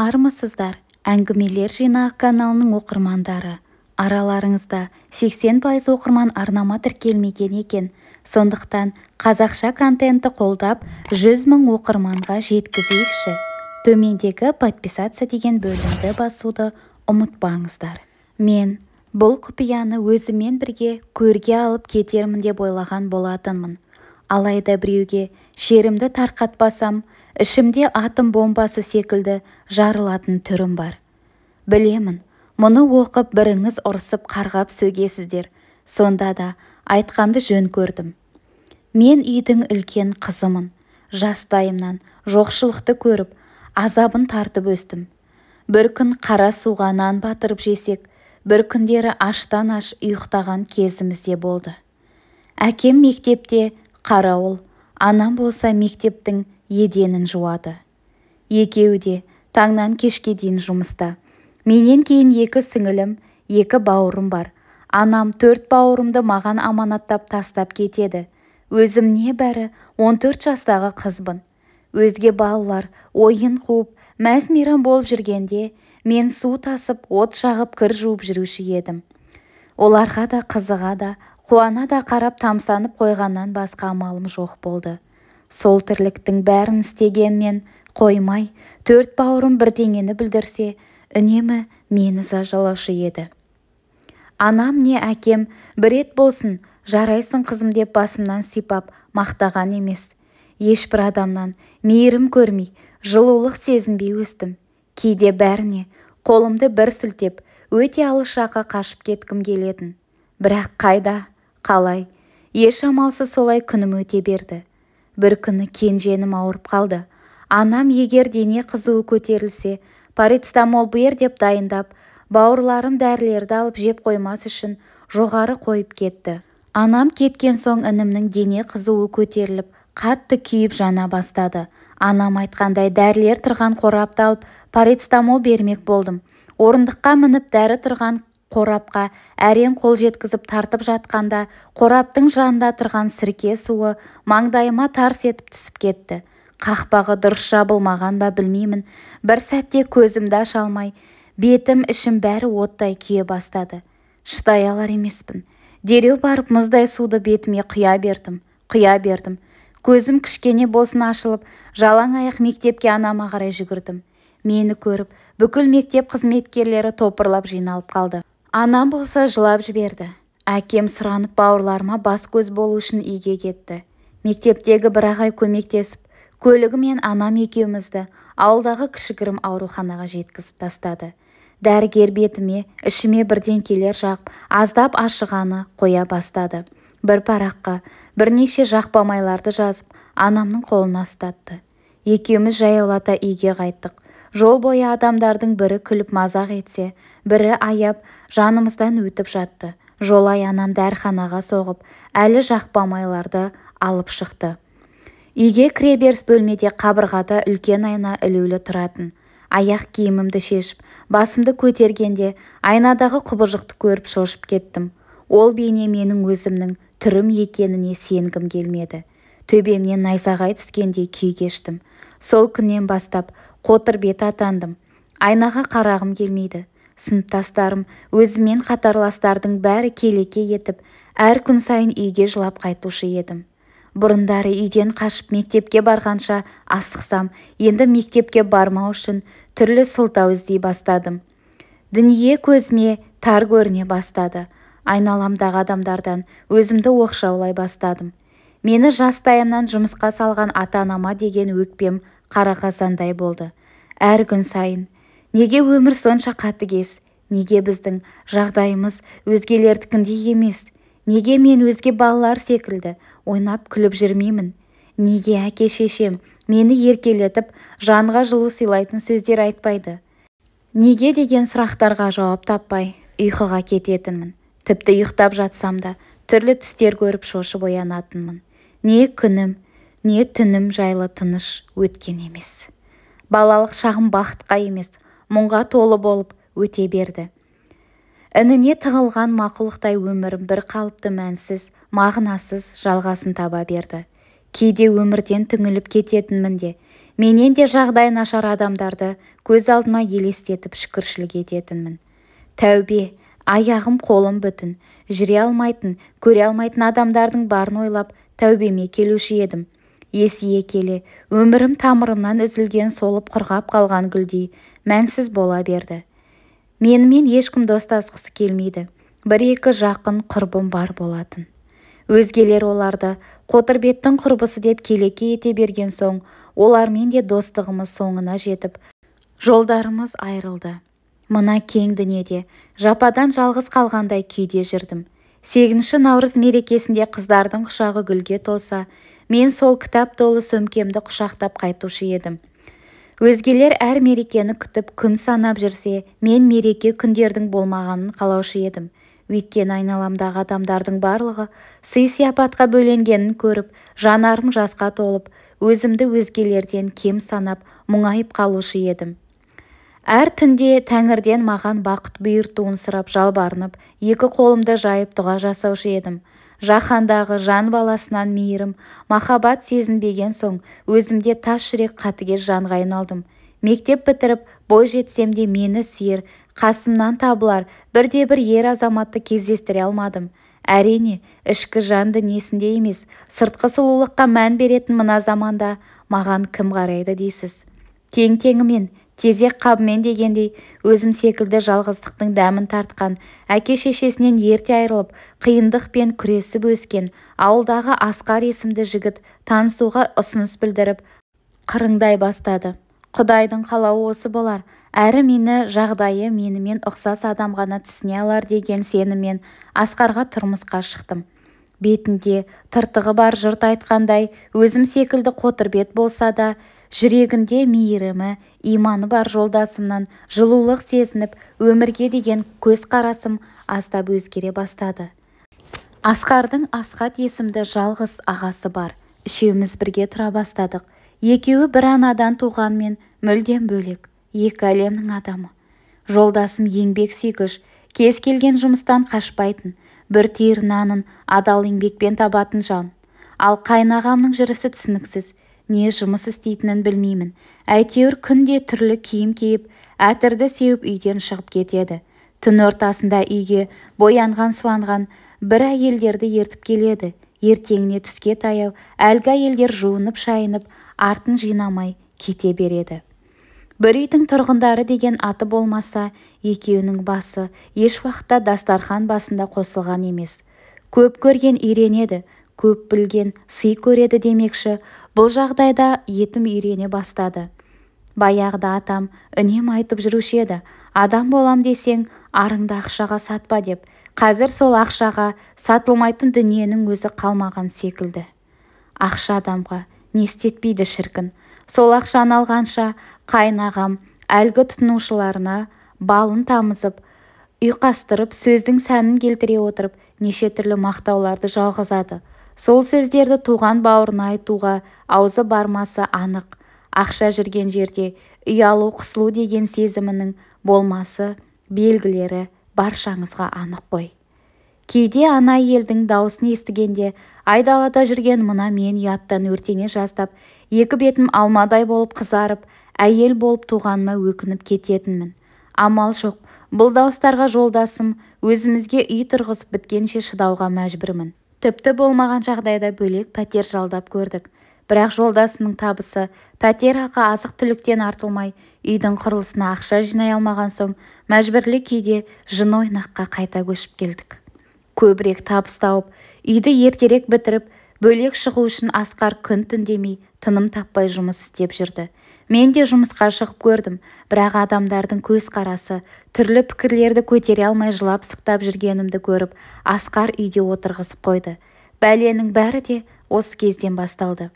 армысыздар әңгімелер жинақ каналының оқырмандары араларыңызда 80% пайыз оқырман арнама тіркелмеген екен сондықтан қазақша контентті қолдап 100 мың оқырманға жеткізейікші төмендегі подписаться деген бөлімді басуды ұмытпаңыздар мен бұл құпияны өзімен бірге көрге алып кетермін деп ойлаған болатынмын алайда біреуге шерімді тарқатпасам ішімде атом бомбасы секілді жарылатын түрім бар білемін мұны оқып біріңіз ұрсып қарғап-сөгесіздер сонда да айтқанды жөн көрдім мен үйдің үлкен қызымын жастайымнан жоқшылықты көріп азабын тартып өстім бір күн қара суға нан батырып жесек бір күндері аштан-аш ұйықтаған кезіміз болды әкем мектепте қарауыл анам болса мектептің еденін жуады екеуі де таңнан кешке дейін жұмыста менен кейін екі сіңілім екі бауырым бар анам төрт бауырымды маған аманаттап тастап кетеді өзім небәрі он төрт жастағы қызбын өзге балалар ойын қуып мәз-мейрам болып жүргенде мен су тасып от шағып, кір жуып жүруші едім оларға да қызыға да қуана да қарап тамсанып қойғаннан басқа амалым жоқ болды сол тірліктің бәрін істегенмен қоймай төрт бауырым бірдеңені білдірсе үнемі мені зажалаушы еді анам не әкем бірет болсын жарайсың қызым деп басымнан сипап мақтаған емес ешбір адамнан мейірім көрмей жылулық сезінбей өстім кейде бәріне қолымды бір сілтеп өте алыс жаққа қашып кеткім келетін бірақ қайда қалай еш амалсыз солай күнім өте берді бір күні кенженім ауырып қалды анам егер дене қызуы көтерілсе парацетамол бер деп дайындап бауырларым дәрілерді алып жеп қоймас үшін жоғары қойып кетті анам кеткен соң інімнің дене қызуы көтеріліп қатты күйіп жана бастады анам айтқандай дәрілер тұрған қорапты алып парацетамол бермек болдым орындыққа мініп дәрі тұрған қорапқа әрең қол жеткізіп тартып жатқанда қораптың жанында тұрған сірке суы маңдайыма тарс етіп түсіп кетті қақпағы дұрыс жабылмаған ба білмеймін бір сәтте көзімді аша алмай бетім ішім бәрі оттай күйе бастады шыдай алар емеспін дереу барып мұздай суды бетіме құя бердім құя бердім көзім кішкене болсын ашылып жалаң аяқ мектепке анама қарай жүгірдім мені көріп бүкіл мектеп қызметкерлері топырлап жиналып қалды анам болса жылап жіберді әкем сұранып бауырларыма бас-көз болу үшін үйге кетті мектептегі бір ағай көмектесіп көлігімен мен анам екеумізді ауылдағы кішігірім ауруханаға жеткізіп тастады дәрігер бетіме ішіме бірден келер жақ аздап ашығаны қоя бастады бір параққа бірнеше жақпамайларды жазып анамның қолына ұстатты екеуміз жаяулата үйге қайттық жол бойы адамдардың бірі күліп мазақ етсе бірі аяп жанымыздан өтіп жатты жолай анам дәрханаға соғып әлі жақпамайларды алып шықты үйге кіреберіс бөлмеде қабырғада үлкен айна ілулі тұратын аяқ киімімді шешіп басымды көтергенде айнадағы құбыжықты көріп шошып кеттім ол бейне менің өзімнің түрім екеніне сенгім келмеді төбемнен найзағай түскендей күй кештім сол күннен бастап қотыр бет атандым айнаға қарағым келмейді сыныптастарым өзімен қатарластардың бәрі келеке етіп әр күн сайын үйге жылап қайтушы едім бұрындары үйден қашып мектепке барғанша асықсам енді мектепке бармау үшін түрлі сылтау іздей бастадым дүние көзіме тар көріне бастады айналамдағы адамдардан өзімді оқшаулай бастадым мені жастайымнан жұмысқа салған ата-анама деген өкпем қара қазандай болды әр күн сайын неге өмір сонша қатыгез неге біздің жағдайымыз өзгелердікіндей емес неге мен өзге балалар секілді ойнап күліп жүрмеймін неге әке-шешем мені еркелетіп жанға жылу сыйлайтын сөздер айтпайды неге деген сұрақтарға жауап таппай ұйқыға кететінмін тіпті ұйықтап жатсам да түрлі түстер көріп шошып оянатынмын не күнім не түнім жайлы тыныш өткен емес балалық шағым бақытқа емес мұңға толы болып өте берді ініне тығылған мақұлықтай өмірім қалыпты мәнсіз мағынасыз жалғасын таба берді кейде өмірден түңіліп кететінмін де менен де жағдай нашар адамдарды көз алдыма елестетіп шүкіршілік ететінмін тәубе аяғым қолым бүтін жүре алмайтын көре алмайтын адамдардың барын ойлап тәубеме келуші едім есейе келе өмірім тамырымнан үзілген солып құрғап қалған гүлдей мәнсіз бола берді менімен ешкім достасқысы келмейді бір-екі жақын құрбым бар болатын өзгелер оларды қотырбеттің құрбысы деп келеке ете берген соң олармен де достығымыз соңына жетіп жолдарымыз айрылды мына кең дүниеде жападан жалғыз қалғандай күйде жүрдім сегізінші наурыз мерекесінде қыздардың құшағы гүлге толса мен сол кітап толы сөмкемді құшақтап қайтушы едім өзгелер әр мерекені күтіп күн санап жүрсе мен мереке күндердің болмағанын қалаушы едім өйткені айналамдағы адамдардың барлығы сый-сияпатқа бөленгенін көріп жанарым жасқа толып өзімді өзгелерден кем санап мұңайып қалушы едім әр түнде тәңірден маған бақыт бұйыртуын сұрап жалбарынып екі қолымды жайып дұға жасаушы едім жаһандағы жан баласынан мейірім махаббат сезінбеген соң өзімде тас жүрек қатыгез жанға айналдым мектеп бітіріп бой жетсем де мені сүйер қасымнан табылар бірде-бір ер-азаматты кездестіре алмадым әрине ішкі жан дүниесінде емес сыртқы сұлулыққа мән беретін мына заманда маған кім қарайды дейсіз тең-теңімен тезек қабымен дегендей өзім секілді жалғыздықтың дәмін тартқан әке-шешесінен ерте айрылып қиындықпен күресіп өскен ауылдағы асқар есімді жігіт танысуға ұсыныс білдіріп қырыңдай бастады құдайдың қалауы осы болар әрі мені жағдайы менімен ұқсас адам ғана түсіне алар деген сеніммен асқарға тұрмысқа шықтым бетінде тыртығы бар жұрт айтқандай өзім секілді қотыр болса да жүрегінде мейірімі иманы бар жолдасымнан жылулық сезініп өмірге деген көзқарасым астап өзгере бастады асқардың асқат есімді жалғыз ағасы бар үшеуміз бірге тұра бастадық екеуі бір анадан туғанмен мүлдем бөлек екі әлемнің адамы жолдасым еңбек сүйгіш кез келген жұмыстан қашпайтын бір түйір нанын адал еңбекпен табатын жан ал қайнағамның жүрісі түсініксіз не жұмыс істейтінін білмеймін әйтеуір күнде түрлі киім киіп әтірді сеуіп үйден шығып кетеді түн ортасында үйге боянған сыланған бір әйелдерді ертіп келеді ертеңіне түске таяу әлгі әйелдер жуынып шайынып артын жинамай кете береді бір үйдің тұрғындары деген аты болмаса екеуінің басы еш уақытта дастархан басында қосылған емес көп көрген үйренеді көп білген сый көреді демекші бұл жағдайда етім үйрене бастады баяғыда атам үнем айтып жүруші еді адам болам десең арыңды ақшаға сатпа деп қазір сол ақшаға сатылмайтын дүниенің өзі қалмаған секілді ақша адамға не істетпейді шіркін сол ақшаны алғанша қайын-ағам әлгі тұтынушыларына балын тамызып ұйқастырып сөздің сәнін келтіре отырып неше түрлі мақтауларды жауғызады сол сөздерді туған-бауырына айтуға аузы бармасы анық ақша жүрген жерде ұялу қысылу деген сезімінің болмасы белгілері баршаңызға анық қой кейде ана елдің даусын естігенде айдалада жүрген мына мен ұяттан өртене жаздап екі бетім алмадай болып қызарып әйел болып туғаныма өкініп кететінмін амал жоқ бұл дауыстарға жолдасым өзімізге үй тұрғызып біткенше шыдауға мәжбүрмін тіпті болмаған жағдайда бөлек пәтер жалдап көрдік бірақ жолдасының табысы пәтер ақы азық-түліктен артылмай үйдің құрылысына ақша жинай алмаған соң мәжбүрлі күйде жын ойнаққа қайта көшіп келдік көбірек табыс тауып үйді ертерек бітіріп бөлек шығу үшін асқар күн түн демей тыным таппай жұмыс істеп жүрді мен де жұмысқа шығып көрдім бірақ адамдардың қарасы, түрлі пікірлерді көтере алмай жылап-сықтап жүргенімді көріп асқар үйде отырғызып қойды бәленің бәрі де осы кезден басталды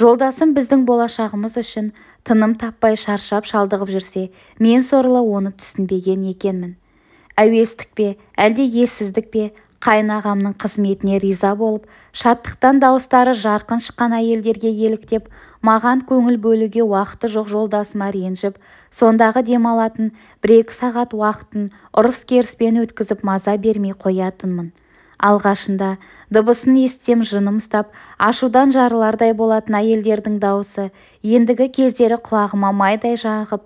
жолдасым біздің болашағымыз үшін тыным таппай шаршап шалдығып жүрсе мен сорлы оны түсінбеген екенмін әуестік пе әлде ессіздік пе қайын ағамның қызметіне риза болып шаттықтан дауыстары жарқын шыққан әйелдерге еліктеп маған көңіл бөлуге уақыты жоқ жолдасыма ренжіп сондағы демалатын бір-екі сағат уақытын ұрыс-керіспен өткізіп маза бермей қоятынмын алғашында дыбысын естем жыным ұстап ашудан жарылардай болатын әйелдердің дауысы ендігі кездері құлағыма майдай жағып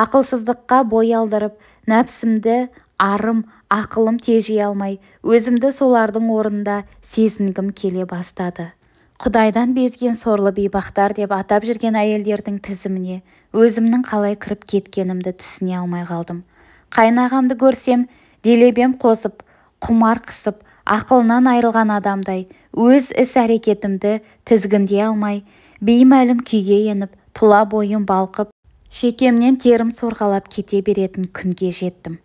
ақылсыздыққа бой алдырып нәпсімді арым ақылым тежей алмай өзімді солардың орнында сезінгім келе бастады құдайдан безген сорлы бейбақтар деп атап жүрген әйелдердің тізіміне өзімнің қалай кіріп кеткенімді түсіне алмай қалдым қайнағамды көрсем делебем қосып құмар қысып ақылынан айрылған адамдай өз іс-әрекетімді тізгіндей алмай беймәлім күйге еніп тұла бойым балқып шекемнен терім сорғалап кете беретін күнге жеттім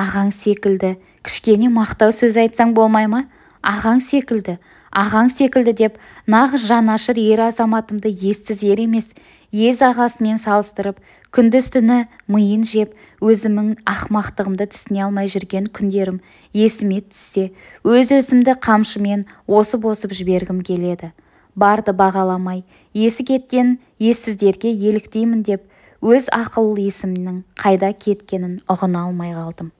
ағаң секілді кішкене мақтау сөз айтсаң болмай ма ағаң секілді ағаң секілді деп нағыз жанашыр ер-азаматымды ессіз ер емес ез ағасымен салыстырып күндіз-түні миын жеп өзімнің ақмақтығымды түсіне алмай жүрген күндерім есіме түссе өз-өзімді қамшымен осып-осып жібергім келеді барды бағаламай есі кеткен ессіздерге еліктеймін деп өз ақыл есімнің қайда кеткенін ұғына алмай қалдым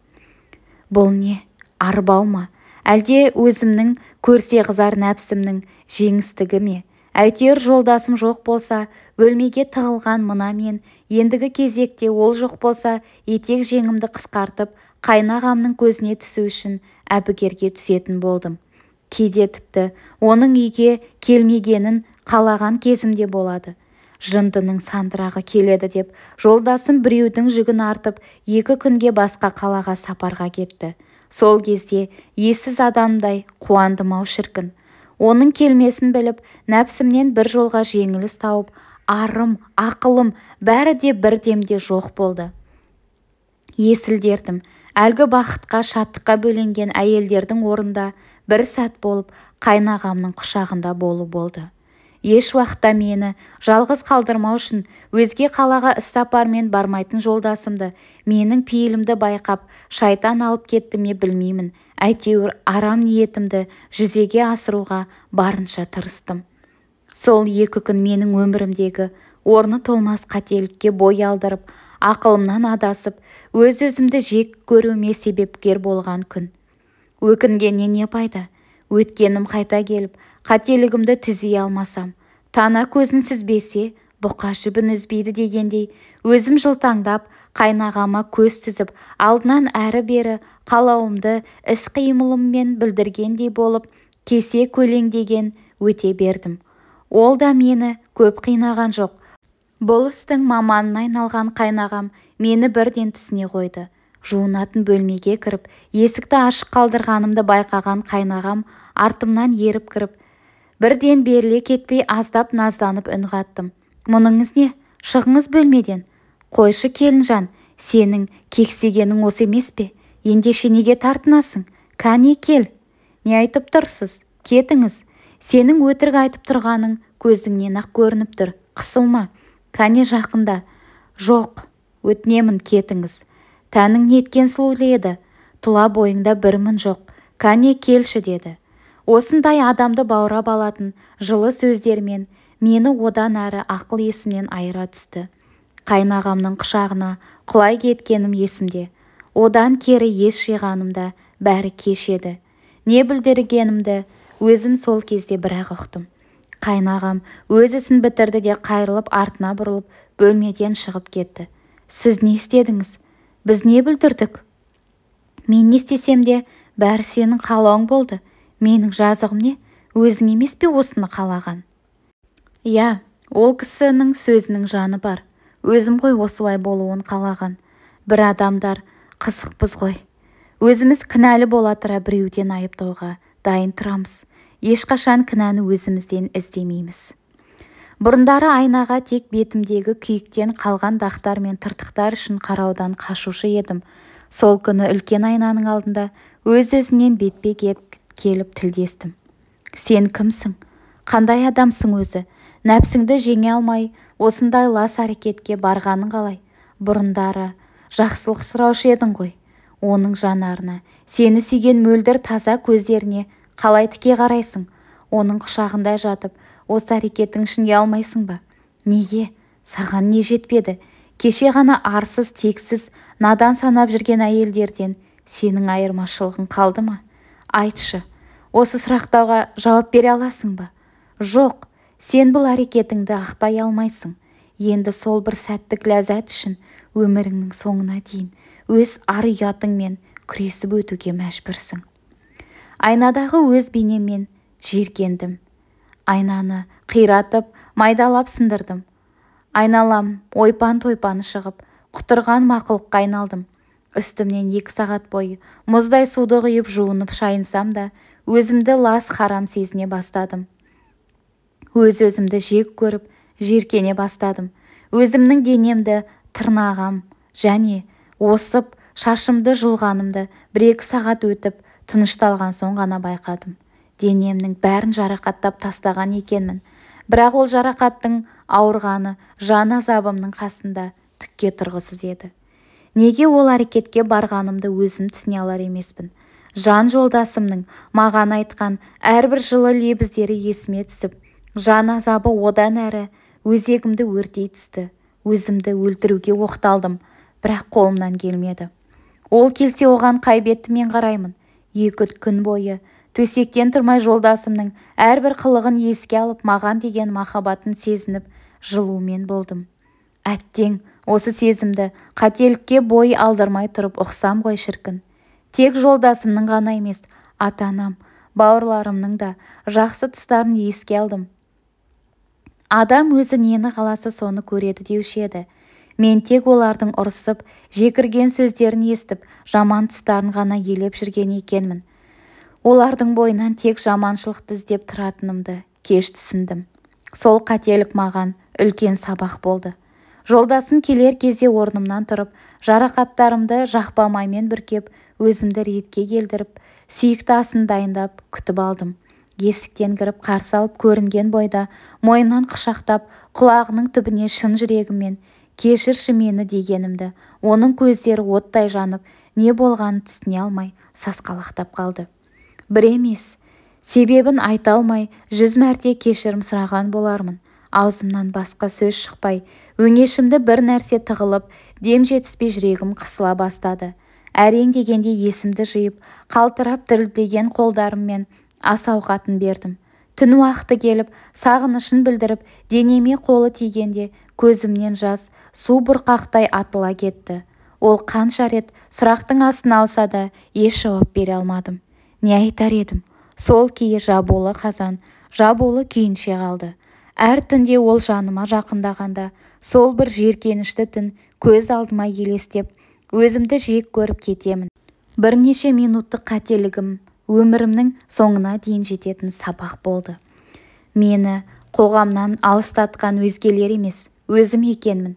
бұл не арбау ма әлде өзімнің көрсе қызар нәпсімнің жеңістігі ме әйтеуір жолдасым жоқ болса бөлмеге тығылған мына мен ендігі кезекте ол жоқ болса етек-жеңімді қысқартып қайнағамның көзіне түсу үшін әбігерге түсетін болдым кейде тіпті оның үйге келмегенін қалаған кезімде болады жындының сандырағы келеді деп жолдасым біреудің жүгін артып екі күнге басқа қалаға сапарға кетті сол кезде ессіз адамдай қуандым-ау шіркін оның келмесін біліп нәпсімнен бір жолға жеңіліс тауып арым ақылым бәрі де бір демде жоқ болды есілдердім әлгі бақытқа шаттыққа бөленген әйелдердің орнында бір сәт болып қайнағамның құшағында болу болды еш уақытта мені жалғыз қалдырмау үшін өзге қалаға іссапармен бармайтын жолдасымды менің пейілімді байқап шайтан алып кетті ме білмеймін әйтеуір арам ниетімді жүзеге асыруға барынша тырыстым сол екі күн менің өмірімдегі орны толмас қателікке бой алдырып ақылымнан адасып өз-өзімді жек көруіме себепкер болған күн өкінгеннен не пайда өткенім қайта келіп қателігімді түзей алмасам тана көзін сүзбесе бұқа жібін үзбейді дегендей өзім жылтаңдап қайнағама көз түзіп, алдынан әрі-бері қалауымды іс-қимылыммен білдіргендей болып кесе көлеңдеген өте бердім ол да мені көп қинаған жоқ бұл істің маманына айналған қайнағам мені бірден түсіне қойды жуынатын бөлмеге кіріп есікті ашық қалдырғанымды байқаған қайнағам артымнан еріп кіріп бірден беріле кетпей аздап назданып үн қаттым мұныңыз не шығыңыз бөлмеден қойшы келінжан сенің кексегенің осы емес пе ендеше неге тартынасың кәне кел не айтып тұрсыз кетіңіз сенің өтірік айтып тұрғаның көзіңнен-ақ көрініп тұр қысылма кәне жақында жоқ өтінемін кетіңіз тәнің неткен сұлу еді тұла бойыңда бір мін жоқ кәне келші деді осындай адамды баурап алатын жылы сөздермен мені одан әрі ақыл есімнен айыра түсті қайнағамның құшағына құлай кеткенім есімде одан кері ес жиғанымда бәрі кеш еді не бүлдіргенімді өзім сол кезде бір-ақ ұқтым қайнағам өз ісін бітірді де қайрылып артына бұрылып бөлмеден шығып кетті сіз не істедіңіз біз не бүлдірдік мен не істесем де бәрі сенің қалауың болды менің жазығым не өзің емес пе осыны қалаған иә ол кісінің сөзінің жаны бар өзім ғой осылай болуын қалаған бір адамдар қызықпыз ғой өзіміз кінәлі бола тұра біреуден айыптауға дайын тұрамыз ешқашан кінәні өзімізден іздемейміз бұрындары айнаға тек бетімдегі күйіктен қалған дақтар мен тыртықтар үшін қараудан қашушы едім сол күні үлкен айнаның алдында өз-өзінен бетпе кеп келіп тілдестім сен кімсің қандай адамсың өзі нәпсіңді жеңе алмай осындай лас әрекетке барғаның қалай бұрындары жақсылық сұраушы едің ғой оның жанарына сені сүйген мөлдір таза көздеріне қалай тіке қарайсың оның құшағында жатып осы әрекетің үшін алмайсың ба неге саған не жетпеді кеше ғана арсыз тексіз надан санап жүрген әйелдерден сенің айырмашылығың қалды ма айтшы осы сұрақтауға жауап бере аласың ба жоқ сен бұл әрекетіңді ақтай алмайсың енді сол бір сәттік ләззат үшін өміріңнің соңына дейін өз ар-ұятыңмен күресіп өтуге мәжбүрсің айнадағы өз бейнемнен жиіркендім айнаны қиратып майдалап сындырдым айналам ойпан-тойпан шығып құтырған мақұлыққа айналдым үстімнен екі сағат бойы мұздай суды құйып жуынып шайынсам да өзімді лас-харам сезіне бастадым өз-өзімді жек көріп жиіркене бастадым өзімнің денемді тырнағам және осып шашымды жұлғанымды бір-екі сағат өтіп тынышталған соң ғана байқадым денемнің бәрін жарақаттап тастаған екенмін бірақ ол жарақаттың ауырғаны жан азабымның қасында түкке тұрғысыз еді неге ол әрекетке барғанымды өзім түсіне алар емеспін жан жолдасымның маған айтқан әрбір жылы лебіздері есіме түсіп жан азабы одан әрі өзегімді өртей түсті өзімді өлтіруге оқталдым бірақ қолымнан келмеді ол келсе оған қай бетіммен қараймын екі күн бойы төсектен тұрмай жолдасымның әрбір қылығын еске алып маған деген махаббатын сезініп жылумен болдым әттең осы сезімді қателікке бой алдырмай тұрып ұқсам ғой шіркін тек жолдасымның ғана емес ата-анам бауырларымның да жақсы тұстарын еске алдым адам өзі нені қаласа соны көреді деуші еді мен тек олардың ұрысып жекірген сөздерін естіп жаман тұстарын ғана елеп жүрген екенмін олардың бойынан тек жаманшылықты іздеп тұратынымды кеш түсіндім сол қателік маған үлкен сабақ болды жолдасым келер кезде орнымнан тұрып жарақаттарымды жақпамаймен бүркеп өзімді ретке келдіріп, сүйікті асын дайындап күтіп алдым есіктен кіріп қарсы алып көрінген бойда мойынан құшақтап құлағының түбіне шын жүрегіммен кешірші мені дегенімді оның көздері оттай жанып не болғанын түсіне алмай сасқалақтап қалды бір емес себебін айта алмай жүз мәрте кешірім сұраған болармын аузымнан басқа сөз шықпай өңешімді бір нәрсе тығылып дем жетіспей жүрегім қысыла бастады әрең дегенде есімді жиып қалтырап дірілдеген қолдарыммен ас ауқатын бердім түн уақыты келіп сағынышын білдіріп денеме қолы тигенде көзімнен жас су бұрқақтай атыла кетті ол қанша рет сұрақтың астын алса да еш жауап бере алмадым не айтар едім сол күйі жабулы қазан жабулы күйінше қалды әр түнде ол жаныма жақындағанда сол бір жиіркенішті түн көз алдыма елестеп өзімді жек көріп кетемін бірнеше минуттық қателігім өмірімнің соңына дейін жететін сабақ болды мені қоғамнан алыстатқан өзгелер емес өзім екенмін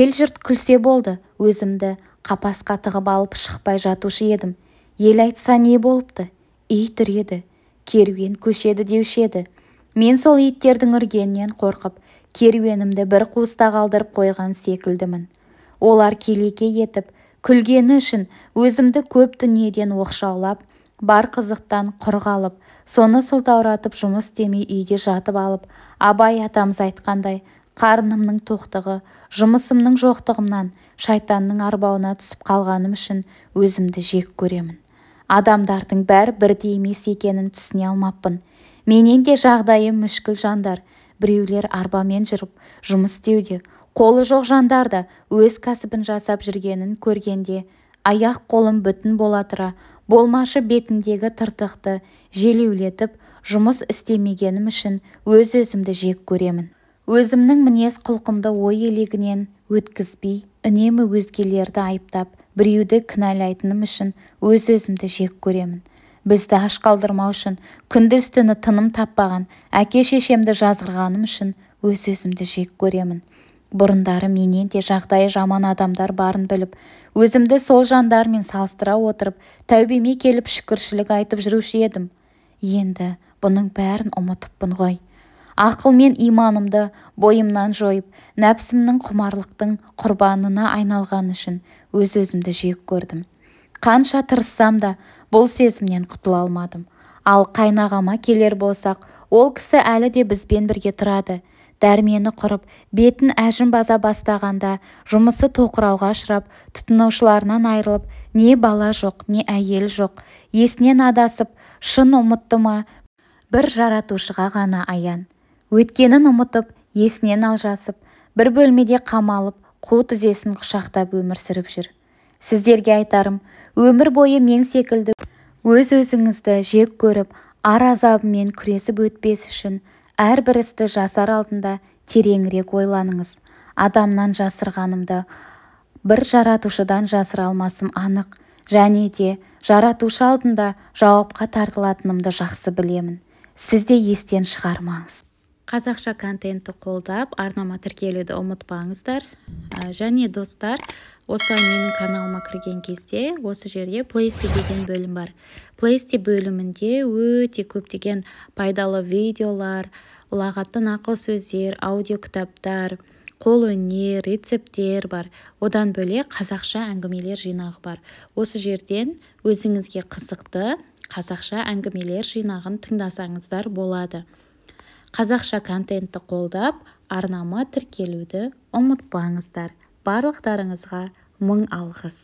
ел-жұрт күлсе болды өзімді қапасқа тығып алып шықпай жатушы едім ел айтса не болыпты ит үреді керуен көшеді деушеді мен сол иттердің үргенінен қорқып керуенімді бір қуыста қалдырып қойған секілдімін олар келеке етіп күлгені үшін өзімді көп дүниеден оқшаулап бар қызықтан құр қалып соны сылтауратып жұмыс істемей үйде жатып алып абай атамыз айтқандай қарнымның тоқтығы жұмысымның жоқтығымнан шайтанның арбауына түсіп қалғаным үшін өзімді жек көремін адамдардың бәрі бірдей емес екенін түсіне алмаппын менен де жағдайы мүшкіл жандар біреулер арбамен жүріп жұмыс істеуде қолы жоқ жандар да өз кәсібін жасап жүргенін көргенде аяқ-қолым бүтін бола тұра болмашы бетіндегі тыртықты желеулетіп жұмыс істемегенім үшін өз-өзімді жек көремін өзімнің мінез-құлқымды ой елегінен өткізбей үнемі өзгелерді айыптап біреуді кінәлайтыным үшін өз-өзімді жек көремін бізді аш қалдырмау үшін күндіз-түні тыным таппаған әке-шешемді жазғырғаным үшін өз-өзімді жек көремін бұрындары менен де жағдайы жаман адамдар барын біліп өзімді сол жандармен салыстыра отырып тәубеме келіп шүкіршілік айтып жүруші едім енді бұның бәрін ұмытыппын ғой ақыл мен иманымды бойымнан жойып нәпсімнің құмарлықтың құрбанына айналған үшін өз-өзімді жек көрдім қанша тырыссам да бұл сезімнен құтыла алмадым ал қайнағама келер болсақ ол кісі әлі де бізбен бірге тұрады дәрмені құрып бетін әжім база бастағанда жұмысы тоқырауға ұшырап тұтынушыларынан айрылып не бала жоқ не әйел жоқ есінен адасып шын ұмытты ма бір жаратушыға ғана аян өткенін ұмытып есінен алжасып бір бөлмеде қамалып қу тізесін құшақтап өмір сүріп жүр сіздерге айтарым өмір бойы мен секілді өз-өзіңізді жек көріп ар азабымен күресіп өтпес үшін әрбір істі жасар алдында тереңірек ойланыңыз адамнан жасырғанымды бір жаратушыдан жасыра алмасым анық және де жаратушы алдында жауапқа тартылатынымды жақсы білемін сіз де естен шығармаңыз қазақша контентті қолдап арнама тіркелуді ұмытпаңыздар ә, және достар осы менің каналыма кірген кезде осы жерде плейсти деген бөлім бар плейсти бөлімінде өте көптеген пайдалы видеолар ұлағатты нақыл сөздер аудиокітаптар қол рецепттер бар одан бөлек қазақша әңгімелер жинағы бар осы жерден өзіңізге қызықты қазақша әңгімелер жинағын тыңдасаңыздар болады қазақша контентті қолдап арнама тіркелуді ұмытпаңыздар барлықтарыңызға мың алғыс